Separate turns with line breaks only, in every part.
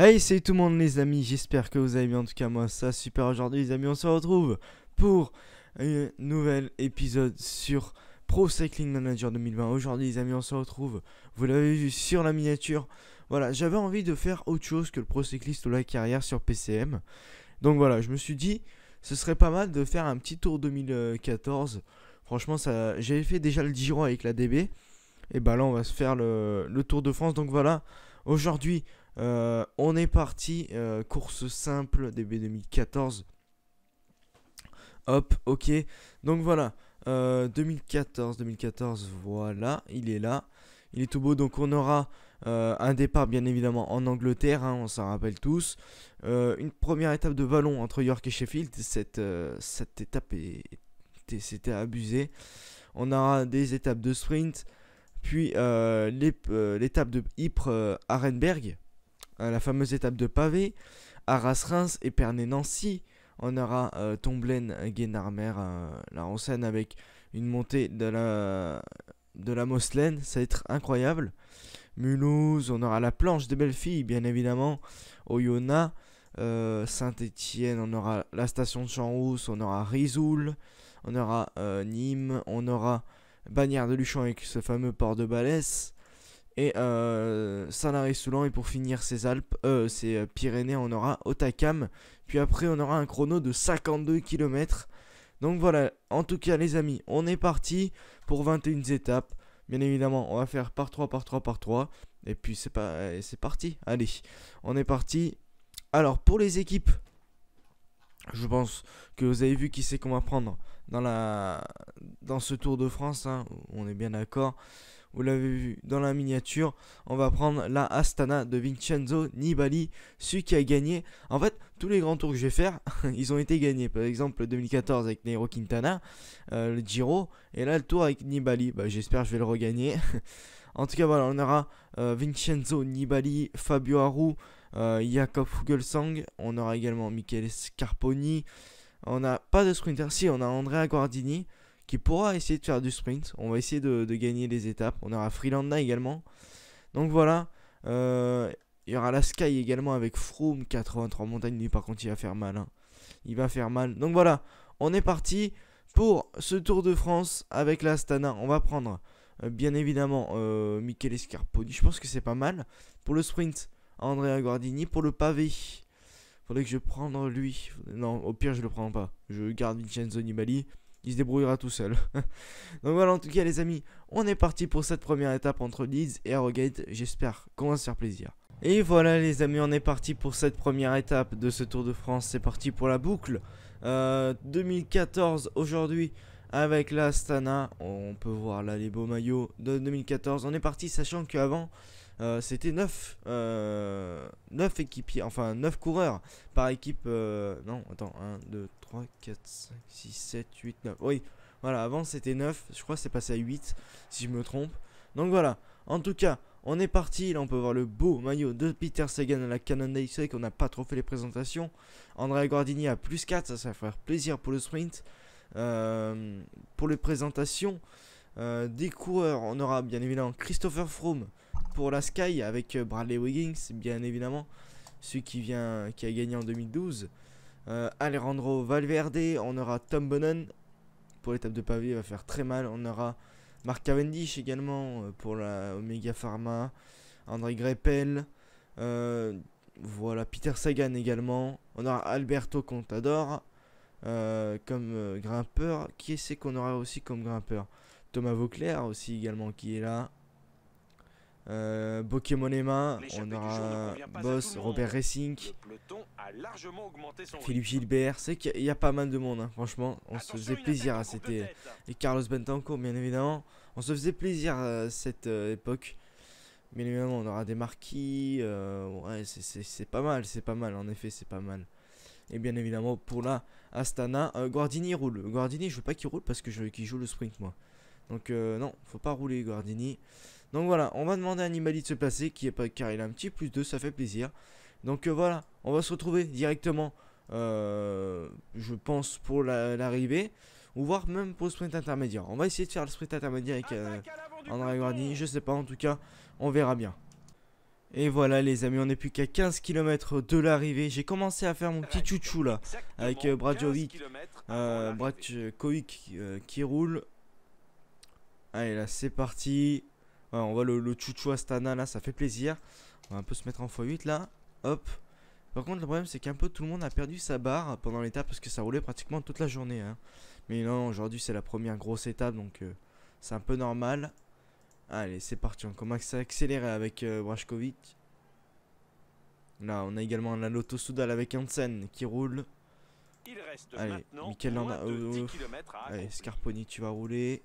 Hey, salut tout le monde les amis, j'espère que vous allez bien. En tout cas, moi ça super aujourd'hui les amis, on se retrouve pour un nouvel épisode sur Pro Cycling Manager 2020. Aujourd'hui les amis, on se retrouve, vous l'avez vu sur la miniature. Voilà, j'avais envie de faire autre chose que le Pro Cycliste ou la carrière sur PCM. Donc voilà, je me suis dit, ce serait pas mal de faire un petit tour 2014. Franchement, ça, j'avais fait déjà le Giro avec la DB. Et bah là, on va se faire le Tour de France. Donc voilà, aujourd'hui, euh, on est parti, euh, course simple DB 2014. Hop, ok. Donc voilà, 2014, euh, 2014, voilà, il est là. Il est tout beau, donc on aura un départ bien évidemment en Angleterre, hein, on s'en rappelle tous. une première étape de ballon entre York et Sheffield, cette, cette étape c'était abusé. On aura des étapes de sprint, puis l'étape de Ypres-Arenberg. Euh, la fameuse étape de pavé, Arras-Reims, Pernet nancy On aura euh, Tomblaine, Guénarmer, euh, la Roncène avec une montée de la, de la ça va être incroyable. Mulhouse, on aura la planche des belles filles, bien évidemment. Oyonnax, euh, Saint-Étienne, on aura la station de champs on aura Risoul, on aura Nîmes, on aura Bagnères de Luchon avec ce fameux port de Balès et euh, saint soulan et pour finir ces Alpes, euh, ces euh, Pyrénées, on aura Otakam, puis après on aura un chrono de 52 km. Donc voilà, en tout cas les amis, on est parti pour 21 étapes. Bien évidemment, on va faire par 3, par 3, par 3. Et puis c'est pas... c'est parti. Allez, on est parti. Alors pour les équipes, je pense que vous avez vu qui c'est qu'on va prendre dans, la... dans ce Tour de France. Hein. on est bien d'accord vous l'avez vu dans la miniature, on va prendre la Astana de Vincenzo Nibali, celui qui a gagné. En fait, tous les grands tours que je vais faire, ils ont été gagnés. Par exemple, le 2014 avec Nairo Quintana, euh, le Giro, et là le tour avec Nibali. Bah, j'espère que je vais le regagner. en tout cas, voilà, on aura euh, Vincenzo Nibali, Fabio Aru, euh, Jakob Fuglsang, on aura également Michele Scarponi. On n'a pas de sprinter, si on a Andrea Guardini, qui pourra essayer de faire du sprint. On va essayer de, gagner les étapes. On aura Freelanda également. Donc voilà. Euh, il y aura la Sky également avec Froome 83 montagnes. Lui par contre il va faire mal. Hein. Il va faire mal. Donc voilà. On est parti pour ce Tour de France avec la Astana. On va prendre euh, bien évidemment euh, Michele Scarponi. Je pense que c'est pas mal. Pour le sprint, Andrea Guardini. Pour le pavé. Faudrait que je prenne lui. Non, au pire, je le prends pas. Je garde Vincenzo Nibali il se débrouillera tout seul. Donc voilà, en tout cas, les amis, on est parti pour cette première étape entre Leeds et Harrogate. J'espère qu'on va se faire plaisir. Et voilà, les amis, on est parti pour cette première étape de ce Tour de France. C'est parti pour la boucle. 2014 euh, aujourd'hui avec la Stana. On peut voir là les beaux maillots de 2014. On est parti, sachant qu'avant, euh, c'était 9, euh, 9 équipiers, enfin 9 coureurs par équipe. Euh, non, attends, 1, 2, 3, 4, 5, 6, 7, 8, 9. Oui, voilà, avant c'était 9, je crois que c'est passé à 8, si je me trompe. Donc voilà, en tout cas, on est parti, là on peut voir le beau maillot de Peter Sagan à la canon' c'est qu'on n'a pas trop fait les présentations. André Gordini à plus 4, ça, ça va faire plaisir pour le sprint. Euh, pour les présentations, euh, des coureurs, on aura bien évidemment Christopher Froome, pour la Sky avec euh, Bradley Wiggins, bien évidemment, celui qui, vient, qui a gagné en 2012. Euh, Alejandro Valverde, on aura Tom Bonnen pour l'étape de pavé, il va faire très mal. On aura Mark Cavendish également euh, pour la Omega Pharma, André Greppel, voilà, Peter Sagan également. On aura Alberto Contador comme grimpeur. Qui est-ce qu'on aura aussi comme grimpeur Thomas Vauclair aussi également qui est là. Euh, Pokémon Emma, on aura Boss, Robert Racing, Philippe Gilbert. C'est qu'il y a pas mal de monde, hein. franchement. On se faisait plaisir à cette. Euh, Et Carlos Bentanco bien évidemment. On se faisait plaisir à cette euh, époque. Bien évidemment, on aura des marquis. Euh, ouais, c'est pas mal, c'est pas mal, en effet, c'est pas mal. Et bien évidemment, pour la Astana, Guardini roule. Guardini, je veux pas qu'il roule parce que je veux qu'il joue le sprint, moi. Donc, non, faut pas rouler, Guardini. Donc voilà, on va demander à Animali de se placer, qui est pas, car il a un petit plus 2, ça fait plaisir. Donc euh, voilà, on va se retrouver directement, euh, je pense, pour l'arrivée. ou voire même pour le sprint intermédiaire. On va essayer de faire le sprint intermédiaire avec euh, André Guardi, je sais pas, en tout cas, on verra bien. Et voilà les amis, on n'est plus qu'à 15 km de l'arrivée. J'ai commencé à faire mon petit chouchou là avec euh, Bradjovic, qui roule. Allez là, c'est parti on voit le, chouchou Astana là, ça fait plaisir. On va un peu se mettre en x8 là. Hop. Par contre, le problème, c'est qu'un peu tout le monde a perdu sa barre pendant l'étape parce que ça roulait pratiquement toute la journée. Hein. Mais non, aujourd'hui, c'est la première grosse étape donc euh, c'est un peu normal. Allez, c'est parti. On commence à accélérer avec euh, Là, on a également la Lotto Soudal avec Hansen qui roule. Il reste Allez, oh, oh, oh. Allez, Scarponi, tu vas rouler.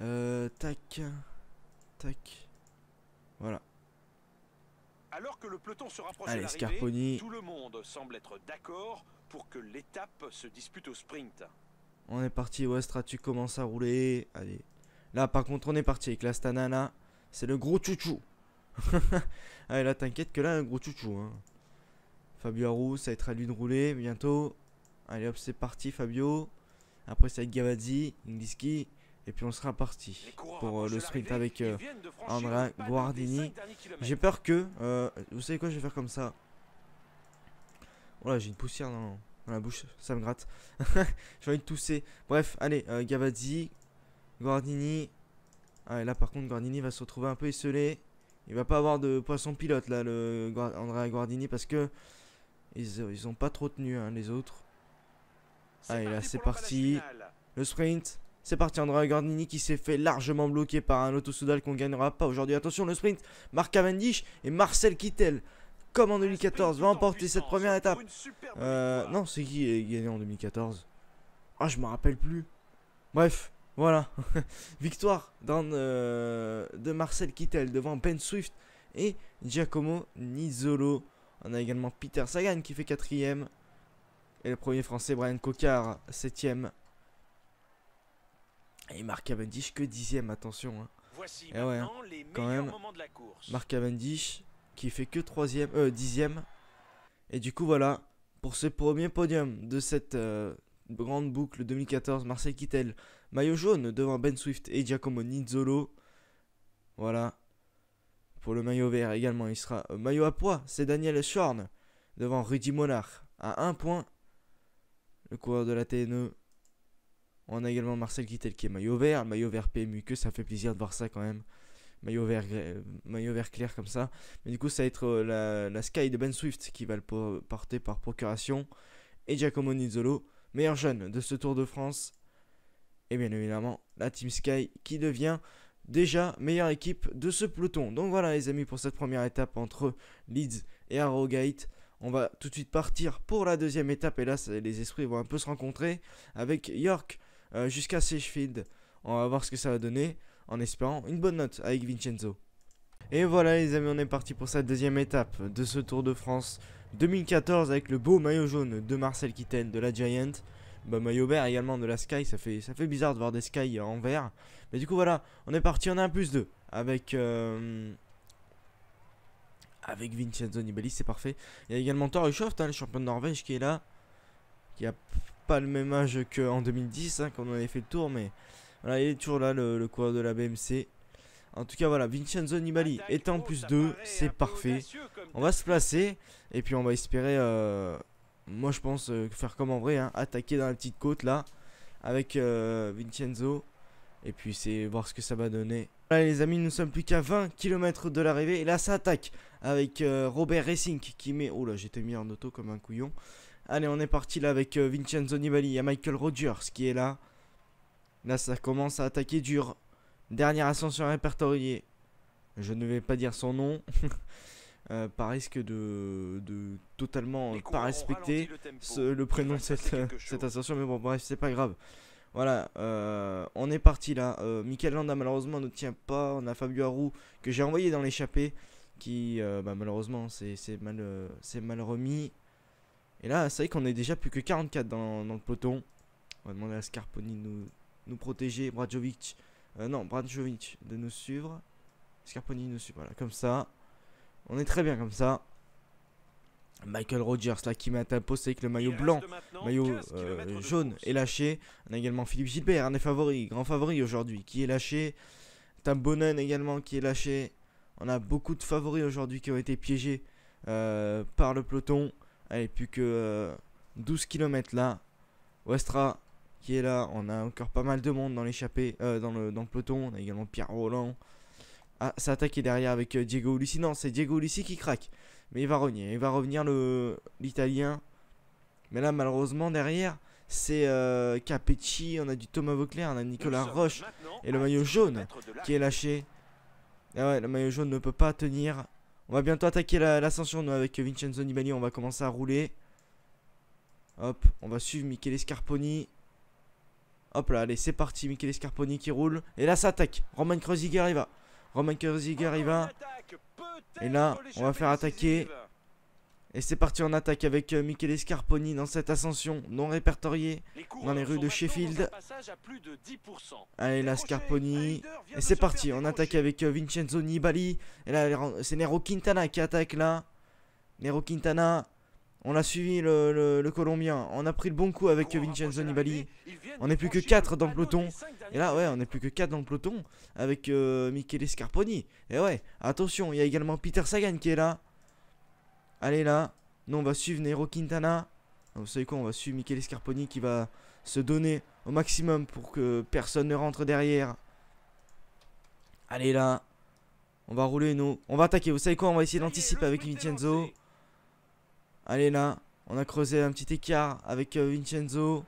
Euh, tac. Voilà. Alors que le peloton se rapproche Allez, de tout le On est parti, Westra, tu commences à rouler. Allez. Là, par contre, on est parti avec l'Astana C'est le gros chouchou. Allez, là, t'inquiète que là, un gros chouchou. Hein. Fabio Arou, ça va être à lui de rouler bientôt. Allez, hop, c'est parti, Fabio. Après, ça va être Gavazzi, Ingliski. Et puis on sera parti pour euh, le sprint avec euh, Andrea Guardini. J'ai peur que... Euh, vous savez quoi, je vais faire comme ça. Oh là, j'ai une poussière dans, la bouche, ça me gratte. j'ai envie de tousser. Bref, allez, Gavazzi, Guardini. Allez ah, là par contre, Guardini va se retrouver un peu esselé. Il va pas avoir de poisson pilote là, le Andrea Guardini, parce que... Ils, ont pas trop tenu hein, les autres. Allez, là c'est parti. Le sprint. C'est parti, André Gardini qui s'est fait largement bloquer par un autosoudal qu'on ne gagnera pas aujourd'hui. Attention, le sprint, Marc Cavendish et Marcel Kittel, comme en 2014, va emporter cette première étape. Euh, non, c'est qui a gagné en 2014 Ah, je me rappelle plus. Bref, voilà. Victoire euh, de Marcel Kittel devant Ben Swift et Giacomo Nizzolo. On a également Peter Sagan qui fait quatrième. Et le premier français Brian Cocard, septième. Et Marc Cavendish que dixième, attention. Hein. Voici Et eh ouais, hein, les quand même, de la Mark Cavendish qui fait que troisième, euh, dixième. Et du coup, voilà, pour ce premier podium de cette euh, grande boucle 2014, Marcel Kittel, maillot jaune devant Ben Swift et Giacomo Nizzolo. Voilà. Pour le maillot vert également, il sera euh, maillot à poids, c'est Daniel Schorn devant Rudy Monard à un point. Le coureur de la TNE on a également Marcel Guitel qui est maillot vert. Maillot vert PMU que ça fait plaisir de voir ça quand même. Maillot vert, maillot vert clair comme ça. Mais du coup, ça va être euh, la, Sky de Ben Swift qui va le porter par procuration. Et Giacomo Nizzolo, meilleur jeune de ce Tour de France. Et bien évidemment, la Team Sky qui devient déjà meilleure équipe de ce peloton. Donc voilà les amis pour cette première étape entre Leeds et Arrogate. On va tout de suite partir pour la deuxième étape et là les esprits vont un peu se rencontrer avec York euh, jusqu'à Sheffield. On va voir ce que ça va donner en espérant une bonne note avec Vincenzo. Et voilà les amis, on est parti pour cette deuxième étape de ce Tour de France 2014 avec le beau maillot jaune de Marcel Kitten de la Giant. Bah, maillot vert également de la Sky, ça fait, ça fait bizarre de voir des Sky en vert. Mais du coup voilà, on est parti, on a un plus 2 avec... Euh, avec Vincenzo Nibali, c'est parfait. Il y a également Thor hein, le champion de Norvège, qui est là. Qui a pas le même âge qu'en 2010, hein, quand on avait fait le tour, mais voilà, il est toujours là le, coureur de la BMC. En tout cas, voilà, Vincenzo Nibali est en plus 2, c'est parfait. On va se placer et puis on va espérer, euh, moi je pense, euh, faire comme en vrai, hein, attaquer dans la petite côte là avec euh, Vincenzo. Et puis c'est voir ce que ça va donner. les amis, nous sommes plus qu'à 20 km de l'arrivée. Et là ça attaque avec Robert Racing qui met... Oh là, j'étais mis en auto comme un couillon. Allez, on est parti là avec euh, Vincenzo Nibali. Il y a Michael Rogers qui est là. Là, ça commence à attaquer dur. Dernière ascension répertoriée. Je ne vais pas dire son nom. Euh, par risque de, totalement euh, pas respecter le, prénom cette, ascension. Mais bon, bref, c'est pas grave. Voilà, on est parti là. Michael Landa malheureusement ne tient pas. On a Fabio Harou que j'ai envoyé dans l'échappée qui bah, malheureusement c'est mal remis. Et là, c'est vrai qu'on est déjà plus que 44 dans, le peloton. On va demander à Scarponi de nous, protéger. Bradjovic, euh, non, Bradjovic de nous suivre. Scarponi nous suit, voilà, comme ça. On est très bien comme ça. Michael Rogers là qui met un avec c'est le maillot blanc, maillot euh, jaune est lâché. On a également Philippe Gilbert, un des favoris, grand favori aujourd'hui, qui est lâché. Tam Bonnen également qui est lâché. On a beaucoup de favoris aujourd'hui qui ont été piégés euh, par le peloton. Allez, plus que 12 euh, km là. Westra qui est là. On a encore pas mal de monde dans l'échappée, euh, dans, le, dans peloton. On a également Pierre Roland. Ah, ça attaque derrière avec euh, Diego Ulissi. Non, c'est Diego Ulissi qui craque. Mais il va revenir. Il va revenir l'Italien. Mais là, malheureusement, derrière, c'est euh, On a du Thomas Vauclair. On a Nicolas Roche. Et le maillot jaune qui est lâché. Ah ouais, le maillot jaune ne peut pas tenir. On va bientôt attaquer l'ascension, avec Vincenzo Nibali. On va commencer à rouler. Hop, on va suivre Michele Scarponi. Hop là, allez, c'est parti. Michele Scarponi qui roule. Et là, ça attaque. Roman Kreuziger, il va. Roman Kreuziger, il va. Et là, on va faire attaquer. Et c'est parti en attaque avec euh, Michele Scarponi dans cette ascension non répertoriée dans les rues de Sheffield. Allez là Scarponi. Et c'est parti on attaque avec euh, Vincenzo Nibali. Et là c'est Nero Quintana qui attaque là. Nero Quintana. On a suivi le, Colombien. On a pris le bon coup avec euh, Vincenzo Nibali. On n'est plus que 4 dans le peloton. Et là ouais on n'est plus que 4 dans le peloton avec Michele Scarponi. Et ouais attention il y a également Peter Sagan qui est là. Allez là. Nous, on va suivre Nero Quintana. Ah, vous savez quoi On va suivre Michael Scarponi qui va se donner au maximum pour que personne ne rentre derrière. Allez là. On va rouler nous. On va attaquer. Vous savez quoi On va essayer d'anticiper avec Vincenzo. Allez là. On a creusé un petit écart avec euh, Vincenzo.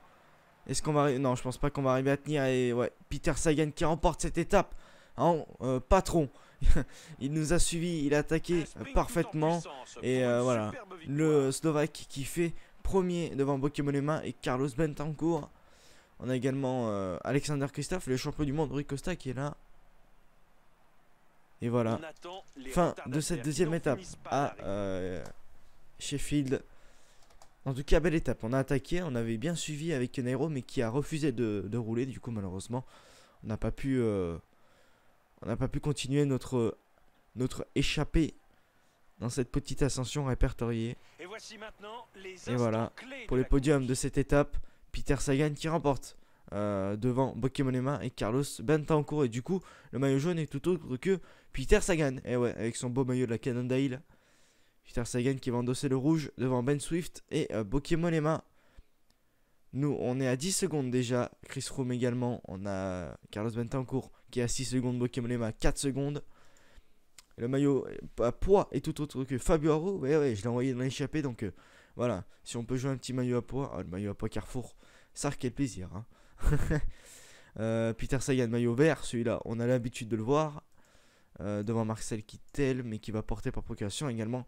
Est-ce qu'on va... Non, je pense pas qu'on va arriver à tenir. Et ouais, Peter Sagan qui remporte cette étape en hein, euh, patron. il nous a suivi, il a attaqué parfaitement. Et euh, voilà, le Slovaque qui fait premier devant Emma et Carlos Bentancourt. On a également euh, Alexander Christophe, le champion du monde, Rui Costa qui est là. Et voilà, fin de cette deuxième étape à Sheffield. En tout cas, belle étape. On a attaqué, on avait bien suivi avec Nairo, mais qui a refusé de, rouler. Du coup, malheureusement, on n'a pas pu on n'a pas pu continuer notre, notre échappée dans cette petite ascension répertoriée. Et, voilà, pour le podium de cette étape, Peter Sagan qui remporte. Euh, devant Bokemonema et Carlos Bentancourt. Et du coup, le maillot jaune est tout autre que Peter Sagan. Et eh ouais, avec son beau maillot de la Cannondale. Peter Sagan qui va endosser le rouge devant Ben Swift et euh, Bokemonema. Nous, on est à 10 secondes déjà. Chris Room également. On a Carlos Bentancourt qui est à 6 secondes, Pokémon à 4 secondes. Le maillot euh, à poids est tout autre que Fabio Arro. je l'ai envoyé dans l'échappée, donc euh, voilà. Si on peut jouer un petit maillot à poids, ah, le maillot à poids Carrefour, ça, quel plaisir. Hein. Euh, Peter Sagan, maillot vert, celui-là, on a l'habitude de le voir. devant Marcel Kittel, mais qui va porter par procuration également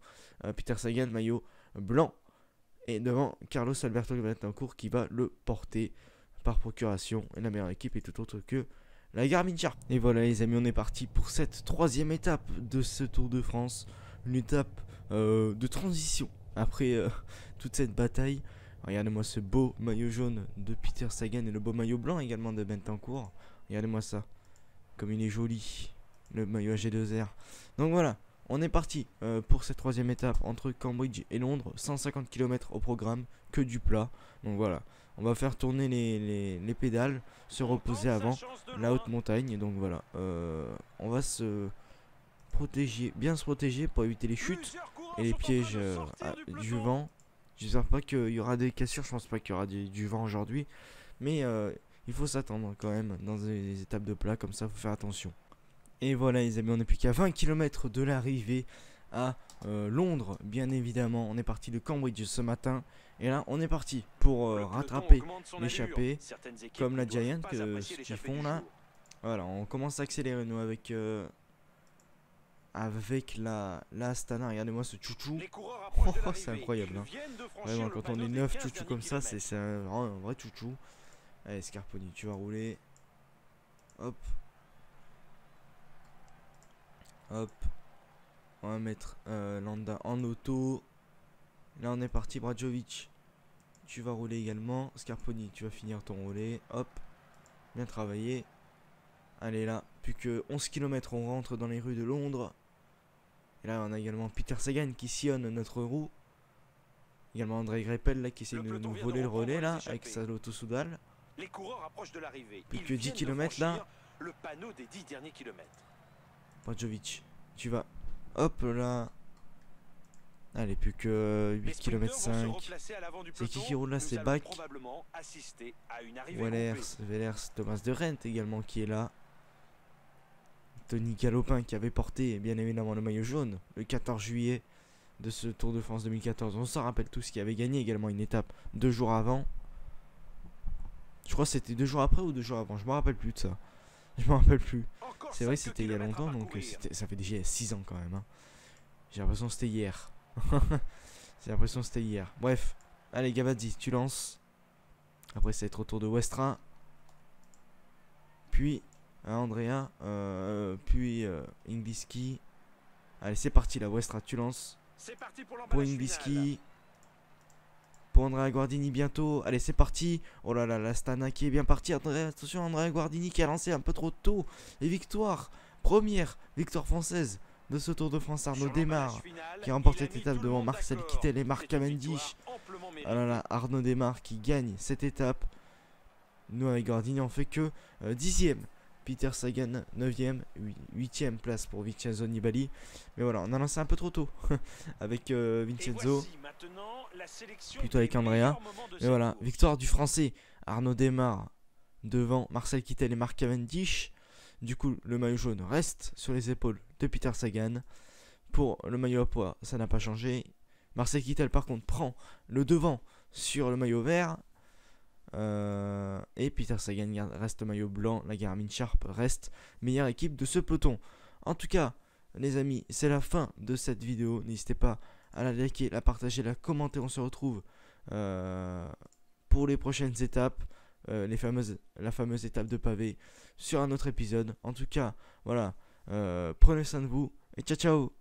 Peter Sagan, maillot blanc. Et devant Carlos Alberto cours qui va le porter par procuration. Et la meilleure équipe est tout autre que la Garmin Et voilà les amis, on est parti pour cette troisième étape de ce Tour de France, une étape euh, de transition après euh, toute cette bataille. Regardez-moi ce beau maillot jaune de Peter Sagan et le beau maillot blanc également de Bentancourt. Regardez-moi ça, comme il est joli, le maillot g 2 r Donc voilà, on est parti euh, pour cette troisième étape entre Cambridge et Londres, 150 km au programme, que du plat. Donc voilà, on va faire tourner les, pédales, se reposer avant la haute montagne. donc voilà, euh, on va se protéger, bien se protéger pour éviter les chutes et les pièges euh, du vent. du vent. J'espère pas qu'il y aura des cassures, je pense pas qu'il y aura du, vent aujourd'hui. Mais euh, il faut s'attendre quand même dans des étapes de plat comme ça, faut faire attention. Et voilà les amis, on n'est plus qu'à 20 km de l'arrivée à euh, Londres, bien évidemment. On est parti de Cambridge ce matin. Et là, on est parti pour euh, rattraper l'échappée, comme la Giant, que euh, ce qu'ils font là. Voilà, on commence à accélérer, nous, avec... avec la, la Astana, regardez-moi ce chouchou. c'est incroyable. Hein. quand on est neuf chouchou comme ça, c'est un, un, vrai chouchou. Allez, Scarponi, tu vas rouler. Hop. Hop. On va mettre euh, Landa en auto. Là, on est parti, Bradjovic. Tu vas rouler également. Scarponi, tu vas finir ton relais Hop. Bien travaillé. Allez, là, plus que 11 km, on rentre dans les rues de Londres. Et là, on a également Peter Sagan qui sillonne notre roue. Également André Greppel là, qui essaie de nous voler le relais là, avec sa loto soudal. Les coureurs approchent de l'arrivée. Plus que 10 km là. Le panneau des derniers kilomètres. Bradjovic, tu vas Hop là. Ah, elle est plus que 8 km 5. C'est qui qui roule là C'est Bach. Wellers, Wellers, Thomas de Rent également qui est là. Tony Galopin qui avait porté bien évidemment le maillot jaune le 14 juillet de ce Tour de France 2014. On s'en rappelle tous qui avait gagné également une étape deux jours avant. Je crois que c'était deux jours après ou deux jours avant, je me rappelle plus de ça. Je m'en rappelle plus. C'est vrai, c'était il y a longtemps, donc ça fait déjà 6 ans quand même. Hein. J'ai l'impression que c'était hier. J'ai l'impression que c'était hier. Bref, allez Gavadi, tu lances. Après, ça va être autour de Westra. Puis hein, Andrea. Euh, puis euh, Ingliski, Allez, c'est parti là, Westra, tu lances. Parti pour, pour pour Andrea Guardini bientôt. Allez, c'est parti. Oh là là, la Stana qui est bien partie. Attention, Andrea Guardini qui a lancé un peu trop tôt. Et victoire, première victoire française de ce Tour de France. Arnaud démarre qui remporte cette étape devant Marcel Kittel et Marc Cavendish. Ah oh là là, Arnaud démarre qui gagne cette étape. Nous, avec Guardini, on fait que 10 euh, dixième. Peter Sagan 9 Huitième 8 place pour Vincenzo Nibali. Mais voilà, on a lancé un peu trop tôt avec euh, Vincenzo plutôt avec Andrea. Et voilà, victoire du français Arnaud démarre devant Marcel Kittel et Marc Cavendish. Du coup, le maillot jaune reste sur les épaules de Peter Sagan. Pour le maillot à poids, ça n'a pas changé. Marcel Kittel, par contre, prend le devant sur le maillot vert. Euh, et Peter Sagan reste maillot blanc. La Garmin Sharp reste meilleure équipe de ce peloton. En tout cas, les amis, c'est la fin de cette vidéo. N'hésitez pas à la liker, la partager, la commenter. On se retrouve euh, pour les prochaines étapes, euh, les fameuses, la fameuse étape de pavé sur un autre épisode. En tout cas, voilà, euh, prenez soin de vous et ciao ciao